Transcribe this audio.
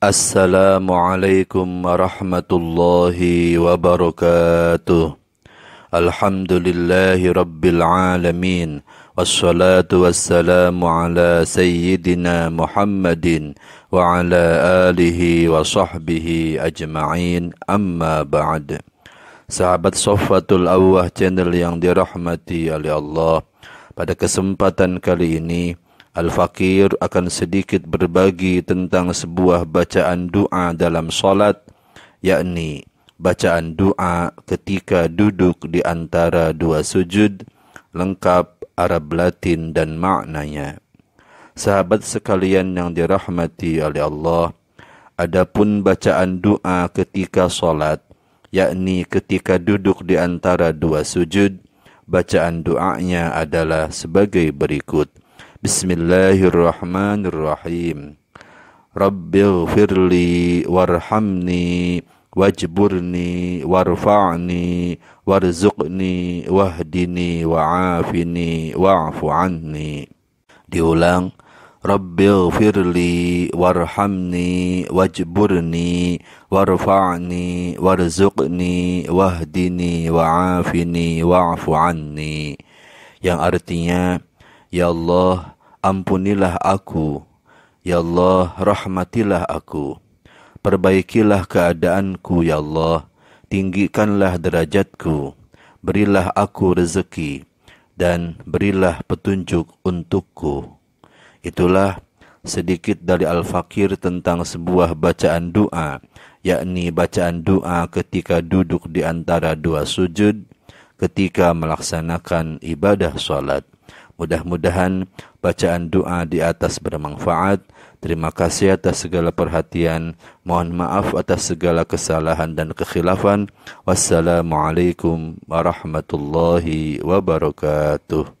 Assalamualaikum warahmatullahi wabarakatuh Alhamdulillahi rabbil alamin Wassalatu wassalamu ala sayyidina Muhammadin Wa ala alihi wa sahbihi ajma'in amma ba'd Sahabat Sofatul Awah channel yang dirahmati oleh Allah Pada kesempatan kali ini Al-Fakir akan sedikit berbagi tentang sebuah bacaan doa dalam solat, yakni bacaan doa ketika duduk di antara dua sujud, lengkap Arab Latin dan maknanya. Sahabat sekalian yang dirahmati oleh Allah, adapun bacaan doa ketika solat, yakni ketika duduk di antara dua sujud, bacaan doanya adalah sebagai berikut. Bismillahirrahmanirrahim. الله الرحمن الرحيم رب اغفر لي وارحمني واجبرني وارفعني diulang Rabbi ighfirli warhamni wajburni warfa'ni warzuqni wahdini wa'afini wa'fu anni yang artinya Ya Allah, ampunilah aku. Ya Allah, rahmatilah aku. Perbaikilah keadaanku, Ya Allah. Tinggikanlah derajatku. Berilah aku rezeki. Dan berilah petunjuk untukku. Itulah sedikit dari Al-Fakir tentang sebuah bacaan doa, yakni bacaan doa ketika duduk di antara dua sujud, ketika melaksanakan ibadah solat. Mudah-mudahan bacaan doa di atas bermanfaat. Terima kasih atas segala perhatian. Mohon maaf atas segala kesalahan dan kekhilafan. Wassalamualaikum warahmatullahi wabarakatuh.